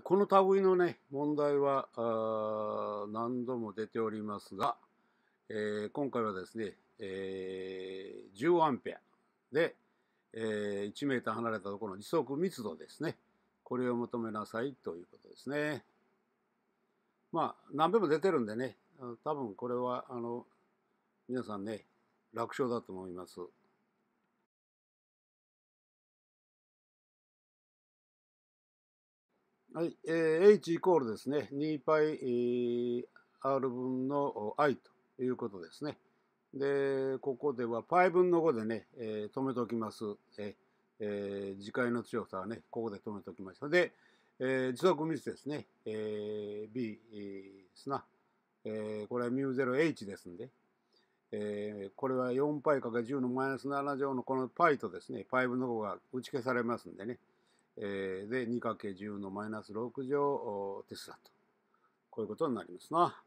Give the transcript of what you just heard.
この類のね、問題は何度も出ておりますが、えー、今回はですね、えー、10アンペアで、えー、1メーター離れたところの時速密度ですね。これを求めなさいということですね。まあ、何べも出てるんでね、多分これは、あの、皆さんね、楽勝だと思います。はい、えー、h イコールですね、2πr 分の i ということですね。で、ここでは π 分の5でね、えー、止めておきます。ええー、磁界の強さはね、ここで止めておきました。で、えー、時速密ですね、えー、b ですな。えー、これは μ0h ですんで、えー、これは 4π かけ10のマイナス7乗のこの π とですね、π 分の5が打ち消されますんでね、えで 2×10 のマイナス6乗テスラとこういうことになりますな。